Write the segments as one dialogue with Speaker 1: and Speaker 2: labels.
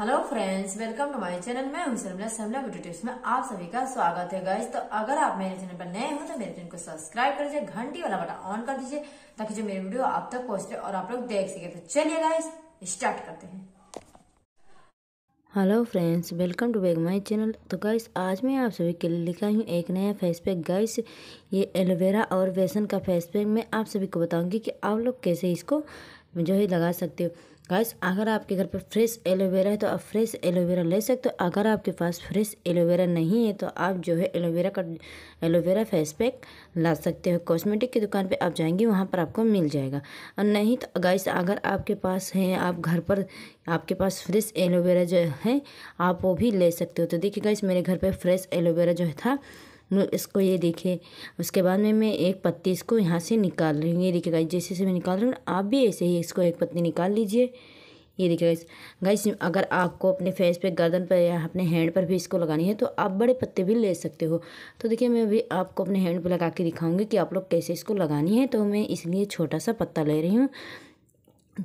Speaker 1: hello friends welcome to my channel मैं हूं Sharmila Sharmila beauty tips में आप सभी का स्वागत है गाइस तो अगर आप मेरे चैनल पर नए हो तो मेरे चैनल को सब्सक्राइब कर दीजिए घंटी वाला बटन ऑन कर दीजिए ताकि जो मेरी वीडियो आप तक पहुंचे और आप लोग देख सके तो चलिए गाइस स्टार्ट करते हैं hello friends welcome to back my channel तो गाइस आज मैं आप सभी के लिए लिखा हूँ एक नया फेस पैक गाइस ये एलोवेरा और बेसन का फेस पैक मैं आप सभी को बताऊंगी कि आप लोग कैसे इसको जो ही लगा सकते हो गाइस अगर आपके घर पर फ्रेश एलोवेरा है तो आप फ्रेश एलोवेरा ले सकते हो अगर आपके पास फ्रेश एलोवेरा नहीं है तो आप जो है एलोवेरा का एलोवेरा फेस पैक ला सकते हो कॉस्मेटिक की दुकान पे आप जाएंगे वहाँ पर आपको मिल जाएगा और नहीं तो गाइस अगर आपके पास है आप घर पर आपके पास फ्रेश एलोवेरा जो है आप वो भी ले सकते हो तो देखिए गाइस मेरे घर पर फ्रेश एलोवेरा जो था इसको ये देखिए उसके बाद में मैं एक पत्ती इसको यहाँ से निकाल रही हूँ ये देखिए गाइस जैसे जैसे मैं निकाल रही हूँ आप भी ऐसे ही इसको एक पत्ती निकाल लीजिए ये देखिए गाइस गाइस अगर आपको अपने फेस पे गर्दन पर या अपने हैंड पर भी इसको लगानी है तो आप बड़े पत्ते भी ले सकते हो तो देखिए मैं अभी आपको अपने हैंड पर लगा के दिखाऊंगी कि आप लोग कैसे इसको लगानी है तो मैं इसलिए छोटा सा पत्ता ले रही हूँ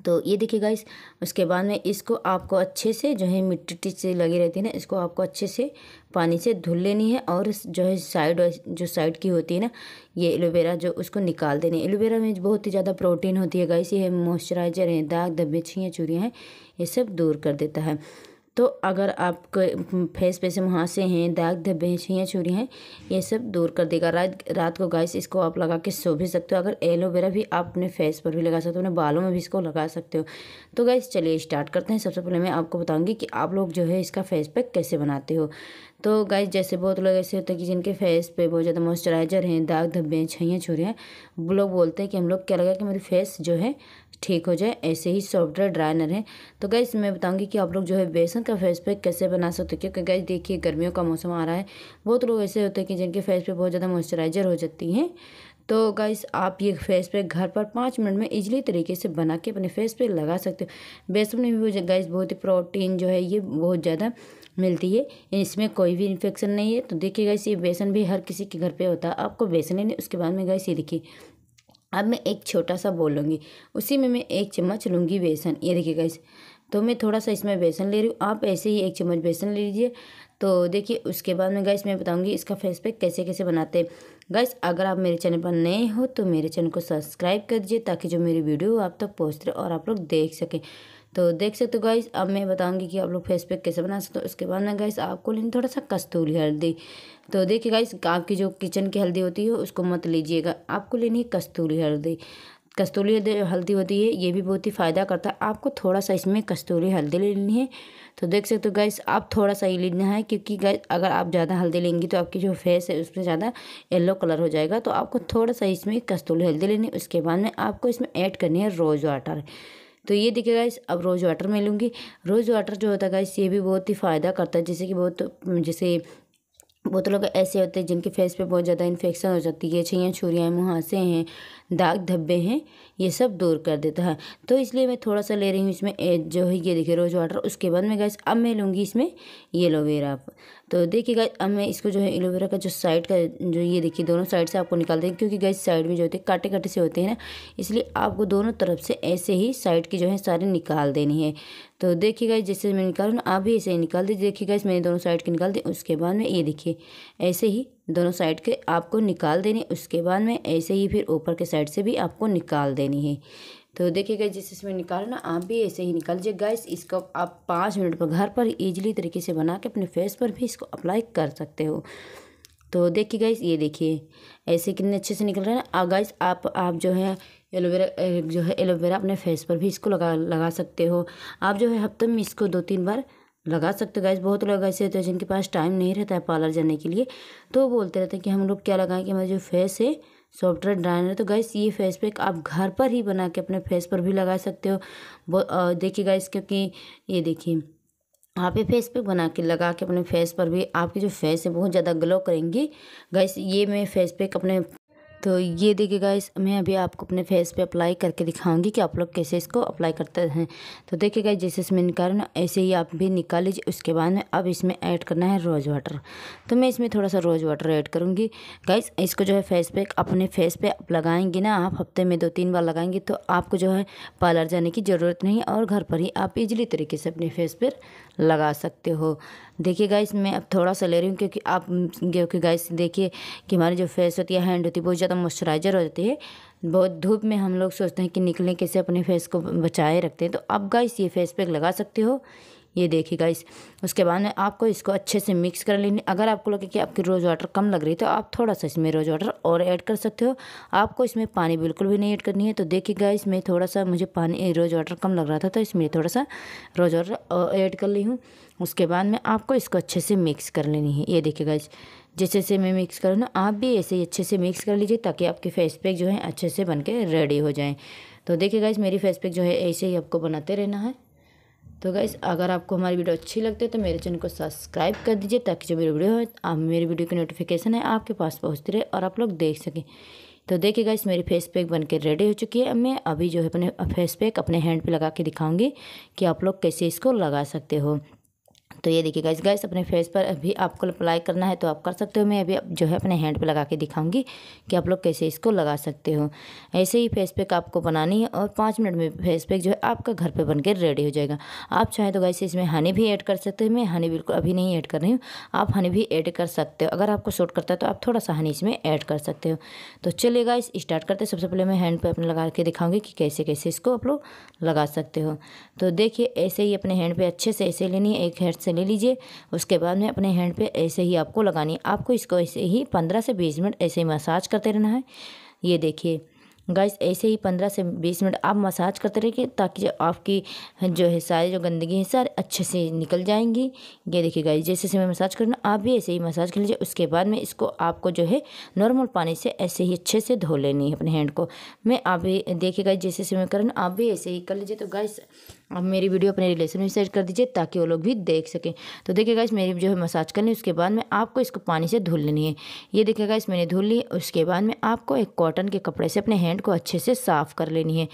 Speaker 1: तो ये देखिए गाइस उसके बाद में इसको आपको अच्छे से जो है मिट्टी से लगी रहती है ना इसको आपको अच्छे से पानी से धुल लेनी है और जो है साइड जो साइड की होती है ना ये एलोवेरा जो उसको निकाल देनी है एलोवेरा में बहुत ही ज़्यादा प्रोटीन होती है गाइस ये मॉइस्चराइजर है दाग धब्बे छियाँ चूरियाँ हैं ये सब दूर कर देता है तो अगर आपके फेस पे से मुहासे हैं दाग धब्बे हैं छियाँ छुरी हैं ये सब दूर कर देगा रात रात को गाइस इसको आप लगा के सो भी सकते हो अगर एलोवेरा भी आप अपने फेस पर भी लगा सकते हो अपने बालों में भी इसको लगा सकते हो तो गाइस चलिए स्टार्ट करते हैं सबसे पहले मैं आपको बताऊँगी कि आप लोग जो है इसका फेस पैक कैसे बनाते हो तो गाइस जैसे बहुत लोग ऐसे होते हैं कि जिनके फेस पे बहुत ज़्यादा मॉइस्चराइजर हैं दाग धब्बे हैं छियाँ छुरी हैं वो लोग बोलते हैं कि हम लोग क्या लगा कि मेरी फेस जो है ठीक हो जाए ऐसे ही सॉफ्टवेयर ड्राइनर है तो गैस मैं बताऊंगी कि आप लोग जो है बेसन का फेस पैक कैसे बना सकते हो क्योंकि गैस देखिए गर्मियों का मौसम आ रहा है बहुत लोग ऐसे होते हैं कि जिनके फेस पे बहुत ज़्यादा मॉइस्चराइजर हो जाती हैं तो गैस आप ये फेस पैक घर पर पाँच मिनट में इजली तरीके से बना के अपने फेस पे लगा सकते हो बेसन में भी गैस बहुत ही प्रोटीन जो है ये बहुत ज़्यादा मिलती है इसमें कोई भी इन्फेक्शन नहीं है तो देखिए गैस ये बेसन भी हर किसी के घर पर होता है आपको बेसन लेने उसके बाद में गैस ये देखिए अब मैं एक छोटा सा बोल लूँगी उसी में मैं एक चम्मच लूँगी बेसन ये देखिए गैस तो मैं थोड़ा सा इसमें बेसन ले रही हूँ आप ऐसे ही एक चम्मच बेसन ले लीजिए तो देखिए उसके बाद में गैस मैं बताऊँगी इसका फेस पैक कैसे कैसे बनाते हैं गैस अगर आप मेरे चैनल पर नए हो तो मेरे चैनल को सब्सक्राइब कर दीजिए ताकि जो मेरी वीडियो हो आप तक पहुँच रहे और आप लोग देख सकें तो देख सकते हो गाइस अब मैं बताऊंगी कि आप लोग फेस पैक कैसे बना सकते हो उसके बाद में गाइस आपको लेनी थोड़ा सा कस्तूरी हल्दी तो देखिए गाइस आपकी जो किचन की हल्दी होती है उसको मत लीजिएगा आपको लेनी है कस्तूरी हल्दी कस्तूरी हल्दी होती है ये भी बहुत ही फ़ायदा करता है आपको थोड़ा सा इसमें कस्तूरी हल्दी लेनी है तो देख सकते हो गैस आप थोड़ा सा ही लेना है क्योंकि गैस अगर आप ज़्यादा हल्दी लेंगी तो आपकी जो फेस है उसमें ज़्यादा येलो कलर हो जाएगा तो आपको थोड़ा सा इसमें कस्तूरी हल्दी लेनी उसके बाद में आपको इसमें ऐड करनी है रोज़ वाटर तो ये देखिए गाइस अब रोज़ वाटर में लूँगी रोज़ वाटर जो होता है गाइस ये भी बहुत ही फ़ायदा करता है जैसे कि बहुत जैसे बहुत तो लोग ऐसे होते हैं जिनके फेस पे बहुत ज़्यादा इन्फेक्शन हो जाती है छियाँ छुरियाँ मुहासे हैं दाग धब्बे हैं ये सब दूर कर देता है तो इसलिए मैं थोड़ा सा ले रही हूँ इसमें जो है ये देखिए रोज़ वाटर उसके बाद में गैस अब मैं लूँगी इसमें एलोवेरा तो देखिए गैस अब मैं इसको जो है एलोवेरा का जो साइड का जो ये देखिए दोनों साइड से आपको निकाल देंगे क्योंकि गैस साइड में जो होते हैं काटे काटे से होते हैं ना इसलिए आपको दोनों तरफ से ऐसे ही साइड की जो है सारी निकाल देनी है तो देखिए गाइस जैसे निकालू ना आप भी ऐसे ही निकाल दीजिए देखिए गाइस मैंने दोनों साइड के निकाल दी उसके बाद में ये देखिए ऐसे ही दोनों साइड के आपको निकाल देने उसके बाद में ऐसे ही फिर ऊपर के साइड से भी आपको निकाल देनी है तो देखिए गैस जिस इसमें निकालो ना आप भी ऐसे ही निकाल दीजिए गैस इसको आप पाँच मिनट पर घर पर ईजिली तरीके से बना के अपने फेस पर भी इसको अप्लाई कर सकते हो तो देखिए गाइस ये देखिए ऐसे कितने अच्छे से निकल रहे हैं ना गाइस आप आप जो है एलोवेरा जो है एलोवेरा अपने फेस पर भी इसको लगा लगा सकते हो आप जो है हफ्ते में इसको दो तीन बार लगा सकते हो गैस बहुत लोग ऐसे होते हैं जिनके पास टाइम नहीं रहता है पार्लर जाने के लिए तो बोलते रहते हैं कि हम लोग क्या लगाएं कि हमारे जो फेस है सॉफ्ट ड्राइनर तो गैस ये फेस पैक आप घर पर ही बना के अपने फेस पर भी लगा सकते हो देखिए गैस क्योंकि ये देखिए आप ये फेस पैक बना के लगा के अपने फेस पर भी आपकी जो फेस है बहुत ज़्यादा ग्लो करेंगी गैस ये मैं फेस पैक अपने तो ये देखिए गाइस मैं अभी आपको अपने फेस पे अप्लाई करके दिखाऊंगी कि आप लोग कैसे इसको अप्लाई करते हैं तो देखिए गाइस जैसे इसमें निकाल ऐसे ही आप भी निकाल लीजिए उसके बाद में अब इसमें ऐड करना है रोज़ वाटर तो मैं इसमें थोड़ा सा रोज़ वाटर ऐड करूँगी गाइस इसको जो है फेस पे अपने फेस पे आप लगाएंगी ना आप हफ्ते में दो तीन बार लगाएंगे तो आपको जो है पार्लर जाने की ज़रूरत नहीं और घर पर ही आप इजली तरीके से अपने फेस पर लगा सकते हो देखिए गाइस मैं अब थोड़ा सा ले रही हूँ क्योंकि आप क्योंकि गाइस देखिए कि हमारी जो फेस होती है हैंड होती है बहुत ज़्यादा मॉइस्चराइजर जाती है बहुत धूप में हम लोग सोचते हैं कि निकलें कैसे अपने फेस को बचाए रखते हैं तो आप गाइस ये फेस पैक लगा सकते हो ये देखिए गाइस उसके बाद में आपको इसको अच्छे से मिक्स कर लेनी अगर आपको लगे कि आपकी रोज़ वाटर कम लग रही है तो आप थोड़ा सा इसमें रोज़ वाटर और ऐड कर सकते हो आपको इसमें पानी बिल्कुल भी नहीं ऐड करनी है तो देखिए गाइस मैं थोड़ा सा मुझे पानी रोज़ वाटर कम लग रहा था तो इसमें थोड़ा सा रोज़ वाटर ऐड कर ली हूँ उसके बाद में आपको इसको अच्छे से मिक्स कर लेनी है ये देखिए गाइस जैसे जैसे मैं मिक्स करूँ ना आप भी ऐसे ही अच्छे से मिक्स कर लीजिए ताकि आपके फेस पैक जो है अच्छे से बन के रेडी हो जाएँ तो देखिए इस मेरी फेस पैक जो है ऐसे ही आपको बनाते रहना है तो गाइस अगर आपको हमारी वीडियो अच्छी लगती है तो मेरे चैनल को सब्सक्राइब कर दीजिए ताकि जो मेरी वीडियो है आप मेरी वीडियो की नोटिफिकेशन है आपके पास पहुँचती रहे और आप लोग देख सकें तो देखिए गाइस मेरी फेस पैक बन के रेडी हो चुकी है मैं अभी जो है अपने फेस पैक अपने हैंड पर लगा के दिखाऊंगी कि आप लोग कैसे इसको लगा सकते हो तो ये देखिए गाइस गाइस अपने फेस पर अभी आपको अप्लाई करना है तो आप कर सकते हो मैं अभी जो है अपने हैंड पर लगा के दिखाऊंगी कि आप लोग कैसे इसको लगा सकते हो ऐसे ही फेस पैक आपको बनानी है और पाँच मिनट में फेस पैक जो है आपका घर पर बन रेडी हो जाएगा आप चाहें तो गाइस इसमें हनी भी ऐड कर सकते हो मैं हनी बिल्कुल अभी नहीं ऐड कर रही हूँ आप हनी भी ऐड कर सकते हो अगर आपको शूट करता है तो आप थोड़ा सा हनी इसमें ऐड कर सकते हो तो चलिए गाइस स्टार्ट करते सबसे पहले मैं हैंड पर अपने लगा के दिखाऊंगी कि कैसे कैसे इसको आप लोग लगा सकते हो तो देखिए ऐसे ही अपने हैंड पे अच्छे से ऐसे लेनी है एक हेड से ले लीजिए उसके बाद में अपने हैंड पे ऐसे ही आपको लगानी है आपको इसको ऐसे ही पंद्रह से बीस मिनट ऐसे ही मसाज करते रहना है ये देखिए गैस ऐसे ही पंद्रह से बीस मिनट आप मसाज करते रहिए ताकि जो आपकी जो है सारी जो गंदगी है सारे अच्छे से निकल जाएंगी ये देखिए गैस जैसे जैसे मैं मसाज कर आप भी ऐसे ही मसाज कर लीजिए उसके बाद में इसको आपको जो है नॉर्मल पानी से ऐसे ही अच्छे से धो लेनी है अपने हैंड को मैं आप भी देखिए गैस जैसे जैसे मैं कर आप भी ऐसे ही कर लीजिए तो गैस अब मेरी वीडियो अपने रिलेशन में सेट कर दीजिए ताकि वो लोग भी देख सकें तो देखिएगा इस मेरी जो है मसाज करनी उसके बाद में आपको इसको पानी से धुल लेनी है ये देखिएगा इस मैंने धुल ली उसके बाद में आपको एक कॉटन के कपड़े से अपने हैंड को अच्छे से साफ़ कर लेनी है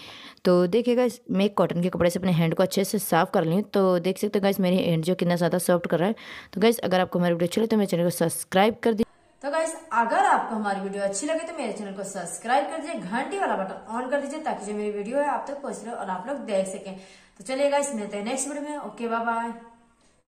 Speaker 1: तो देखिएगा इस मैं एक कॉटन के कपड़े से अपने हैंड को अच्छे से साफ़ कर ली तो देख सकते हो गाइस मेरे हैंड जो कितना ज़्यादा सॉफ्ट कर रहा है तो गाइस अगर आपको हमारी वीडियो अच्छी लगे तो मेरे चैनल को सब्सक्राइब कर दी तो गाइस अगर आपको हमारी वीडियो अच्छी लगे तो मेरे चैनल को सब्सक्राइब कर दीजिए घंटी वाला बटन ऑन कर दीजिए ताकि जो मेरी वीडियो है आप तक पहुंच रहे और आप लोग देख सकें तो चलेगा इस मिलते हैं नेक्स्ट वीडियो में ओके बाय बाय